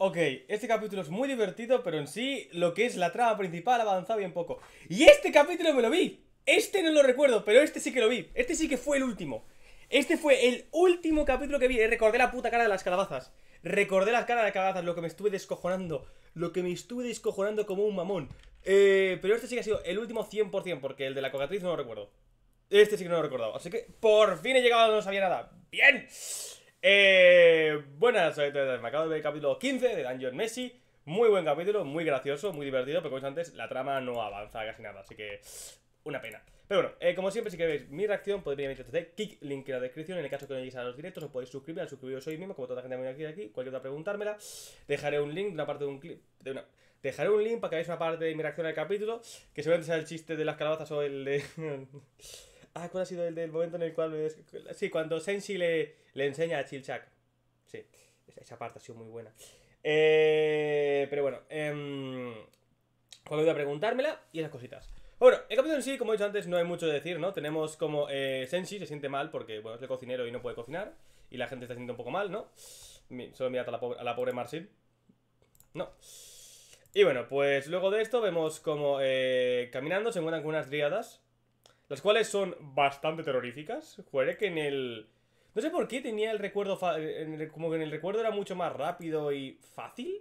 Ok, este capítulo es muy divertido, pero en sí lo que es la trama principal avanzado bien poco. Y este capítulo me lo vi. Este no lo recuerdo, pero este sí que lo vi. Este sí que fue el último. Este fue el último capítulo que vi. Recordé la puta cara de las calabazas. Recordé la cara de las calabazas, lo que me estuve descojonando. Lo que me estuve descojonando como un mamón. Eh, pero este sí que ha sido el último 100%, porque el de la cocatriz no lo recuerdo. Este sí que no lo he recordado. Así que por fin he llegado no sabía nada. ¡Bien! Eh, buenas, soy Me acabo de ver el capítulo 15 de Dungeon Messi. Muy buen capítulo, muy gracioso, muy divertido, pero como antes, la trama no avanza casi nada, así que una pena. Pero bueno, eh, como siempre, si queréis mi reacción, podéis venir a mi kick, link en la descripción. En el caso que no lleguéis a los directos, os podéis suscribir, al suscribiros hoy mismo, como toda la gente que aquí, aquí, cualquier otra preguntármela. Dejaré un link, una parte de un clip, de Dejaré un link para que veáis una parte de mi reacción al capítulo, que seguramente sea el chiste de las calabazas o el de... Ah, ¿cuál ha sido el del momento en el cual me Sí, cuando Sensi le, le enseña a Chilchak. Sí, esa, parte ha sido muy buena. Eh, pero bueno, eh, cuando voy a preguntármela y las cositas. Bueno, el capítulo en sí, como he dicho antes, no hay mucho que decir, ¿no? Tenemos como eh, Sensi se siente mal porque, bueno, es el cocinero y no puede cocinar. Y la gente se siente un poco mal, ¿no? Solo mirad a la pobre, a la pobre Marcin. No. Y bueno, pues luego de esto vemos como eh, caminando se encuentran con unas dríadas las cuales son bastante terroríficas. juere que en el... No sé por qué tenía el recuerdo... Como que en el recuerdo era mucho más rápido y fácil,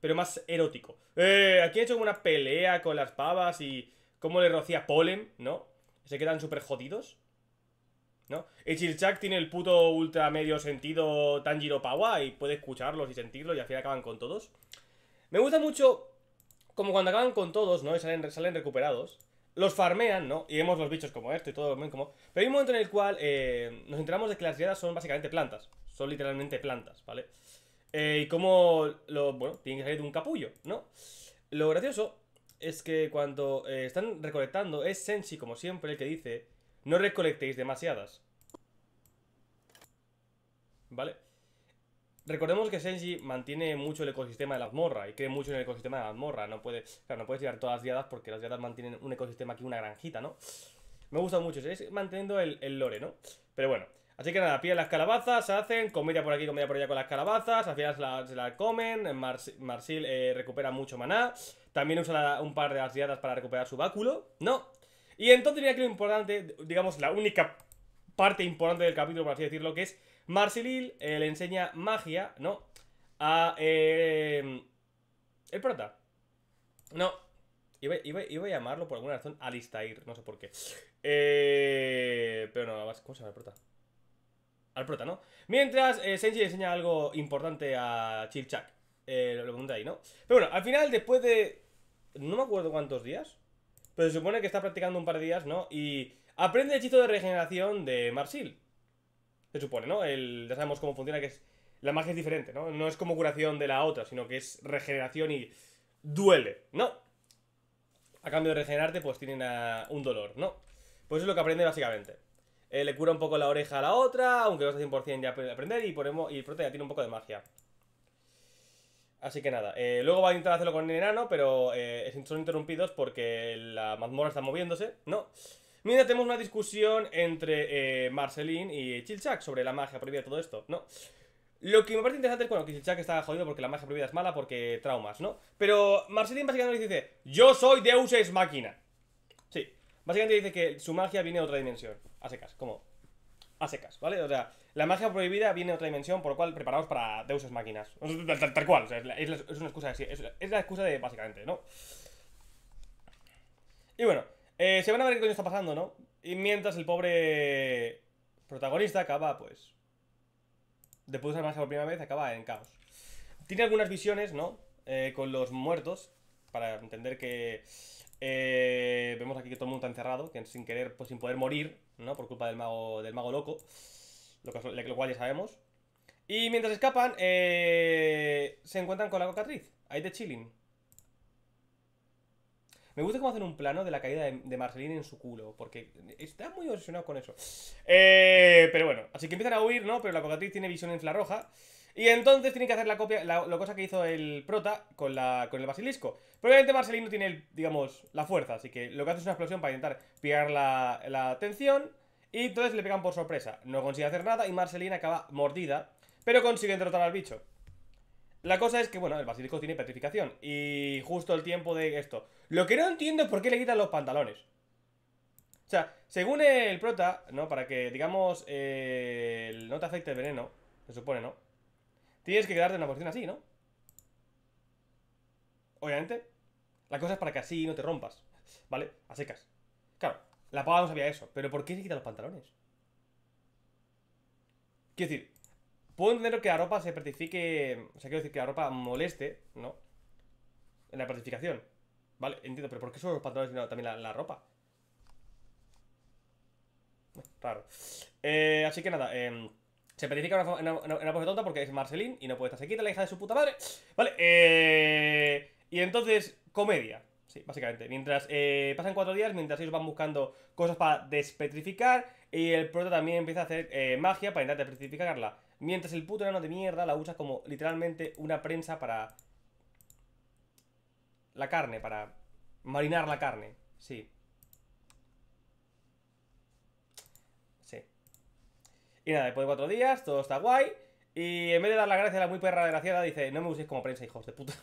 pero más erótico. Eh, aquí he hecho una pelea con las pavas y cómo le rocía polen, ¿no? Se quedan súper jodidos. ¿No? El Chilchak tiene el puto ultra medio sentido Tanjiro Pawa y puede escucharlos y sentirlos y al final acaban con todos. Me gusta mucho como cuando acaban con todos, ¿no? Y salen, salen recuperados los farmean, ¿no? Y vemos los bichos como esto y todo como... Pero hay un momento en el cual eh, nos enteramos de que las riadas son básicamente plantas. Son literalmente plantas, ¿vale? Eh, y como, lo, bueno, tienen que salir de un capullo, ¿no? Lo gracioso es que cuando eh, están recolectando, es Sensi, como siempre, el que dice, no recolectéis demasiadas. ¿Vale? Recordemos que Senji mantiene mucho el ecosistema de la mazmorra y cree mucho en el ecosistema de la mazmorra. No, puede, no puedes tirar todas las diadas porque las diadas mantienen un ecosistema aquí, una granjita, ¿no? Me gusta mucho, es manteniendo el, lore, ¿no? Pero bueno, Así que nada, piden las calabazas, se hacen Comedia por aquí, comida por allá con las calabazas, al final se la, comen, Marsil eh, recupera mucho maná, también usa un par de diadas para recuperar su báculo, ¿no? Y entonces diría que lo importante, digamos, la única parte importante del capítulo, por así decirlo, que es Marsilil eh, le enseña magia, ¿no? A. Eh, el prota. No. Iba, a llamarlo por alguna razón Alistair, no sé por qué. Eh, pero no, ¿cómo se llama el prota? Al prota, ¿no? Mientras eh, Senji le enseña algo importante a Chilchak. lo pregunta ahí, ¿no? Pero bueno, al final, después de. No me acuerdo cuántos días. Pero se supone que está practicando un par de días, ¿no? Y aprende el hechizo de regeneración de Marsil se supone, ¿no? El, ya sabemos cómo funciona, que es la magia es diferente, ¿no? No es como curación de la otra, sino que es regeneración y duele, ¿no? A cambio de regenerarte, pues tienen un dolor, ¿no? Pues es lo que aprende básicamente. Eh, le cura un poco la oreja a la otra, aunque no está 100% ya aprender, y, ponemos, y Prota ya tiene un poco de magia. Así que nada, eh, luego va a intentar hacerlo con el enano, pero eh, son interrumpidos porque la mazmorra está moviéndose, ¿no? Mira, tenemos una discusión entre eh, Marcelín y Chilchak sobre la magia prohibida, todo esto, ¿no? Lo que me parece interesante es, bueno, que Chilchak está jodido porque la magia prohibida es mala, porque traumas, ¿no? Pero Marcelín básicamente dice, yo soy Deus máquina. Sí, básicamente dice que su magia viene de otra dimensión, a secas, como a secas, ¿vale? O sea, la magia prohibida viene de otra dimensión, por lo cual preparaos para Deus máquinas. Tal, cual, o sea, es, una excusa así, es la excusa de básicamente, ¿no? Y bueno, eh, se van a ver qué coño está pasando, ¿no? Y mientras el pobre protagonista acaba, pues... Después de usar por primera vez, acaba en caos. Tiene algunas visiones, ¿no? Eh, con los muertos, para entender que... Eh, vemos aquí que todo el mundo está encerrado, que sin querer, pues sin poder morir, ¿no? Por culpa del mago, del mago loco, lo, lo cual ya sabemos. Y mientras escapan, eh, se encuentran con la cocatriz, ahí de chilling. Me gusta cómo hacen un plano de la caída de, Marceline en su culo, porque está muy obsesionado con eso. Eh, pero bueno, así que empiezan a huir, ¿no? Pero la cocatriz tiene visión roja. Y entonces tienen que hacer la copia, la, cosa que hizo el prota con, la, con el basilisco. Probablemente Marceline no tiene, digamos, la fuerza, así que lo que hace es una explosión para intentar pillar la, atención. Y entonces le pegan por sorpresa. No consigue hacer nada y Marceline acaba mordida, pero consigue derrotar al bicho. La cosa es que, bueno, el basilisco tiene petrificación. Y justo el tiempo de esto. Lo que no entiendo es por qué le quitan los pantalones. O sea, según el prota, ¿no? Para que, digamos, eh, no te afecte el veneno, se supone, ¿no? Tienes que quedarte en una posición así, ¿no? Obviamente. La cosa es para que así no te rompas, ¿vale? A secas. Claro, la pava no sabía eso, pero ¿por qué se quitan los pantalones? Quiero decir, Puedo entender que la ropa se petrifique, O sea, quiero decir que la ropa moleste, ¿no? En la petrificación, Vale, entiendo, pero ¿por qué son los pantalones y no también la, ropa? Raro. Eh, así que nada, eh, se petrifica en una, pose tonta porque es Marcelín y no puede estar quita la hija de su puta madre. Vale, eh, y entonces, comedia. Sí, básicamente. Mientras eh, pasan cuatro días, mientras ellos van buscando cosas para despetrificar, y el prota también empieza a hacer eh, magia para intentar despetrificarla. Mientras el puto enano de mierda la usa como literalmente una prensa para... La carne, para marinar la carne. Sí. Sí. Y nada, después de cuatro días, todo está guay. Y en vez de dar la gracia a la muy perra desgraciada, dice, no me uséis como prensa, hijos de puta.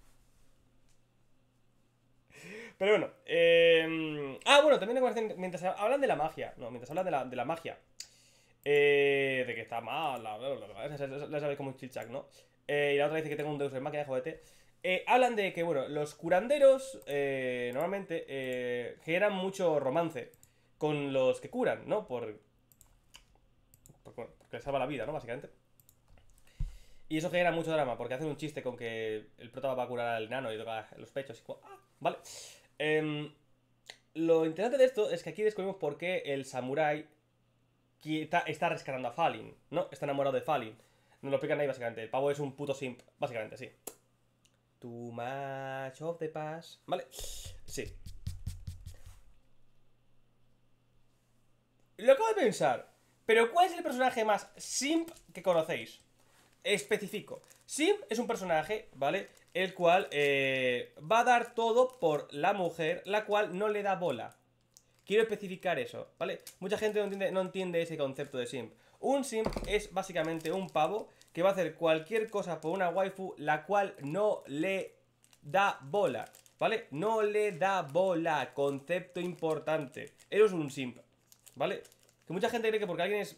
Pero bueno, eh Ah, bueno, también recuerden, mientras hablan de la magia. No, mientras hablan de la, de la magia. Eh, de que está mal, La bla, bla, sabéis como un chilchak, ¿no? Eh, y la otra dice que tengo un Deus en Máquina, jodete. Eh, hablan de que, bueno, los curanderos Eh... normalmente eh, generan mucho romance con los que curan, ¿no? Por, porque les salva la vida, ¿no? Básicamente. Y eso genera mucho drama, porque hacen un chiste con que el prota va a curar al nano y toca los pechos y como, ¡ah! ¿Vale? Eh, lo interesante de esto es que aquí descubrimos por qué el samurái está, rescatando a Fallin, ¿no? Está enamorado de Fallin. No lo explican ahí básicamente. El pavo es un puto simp, básicamente, sí. Too much of the past. Vale, sí. Lo acabo de pensar. Pero ¿cuál es el personaje más simp que conocéis? Específico, Simp es un personaje, ¿vale? el cual eh, va a dar todo por la mujer, la cual no le da bola. Quiero especificar eso, ¿vale? Mucha gente no entiende, ese concepto de simp. Un simp es básicamente un pavo que va a hacer cualquier cosa por una waifu, la cual no le da bola, ¿vale? No le da bola, concepto importante. Eres un simp, ¿vale? Que mucha gente cree que porque alguien es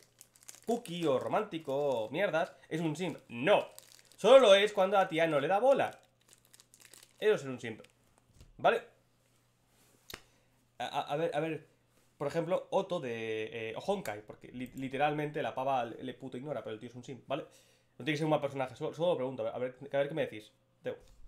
cookie o romántico o mierdas, es un simp. No, solo es cuando a tía no le da bola. Eso es un simp. ¿Vale? A, ver, a ver. Por ejemplo, Otto de eh, Honkai, porque literalmente la pava le, puto ignora, pero el tío es un simp, ¿vale? No tiene que ser un mal personaje, solo, lo pregunto, a ver, a ver qué me decís. teo.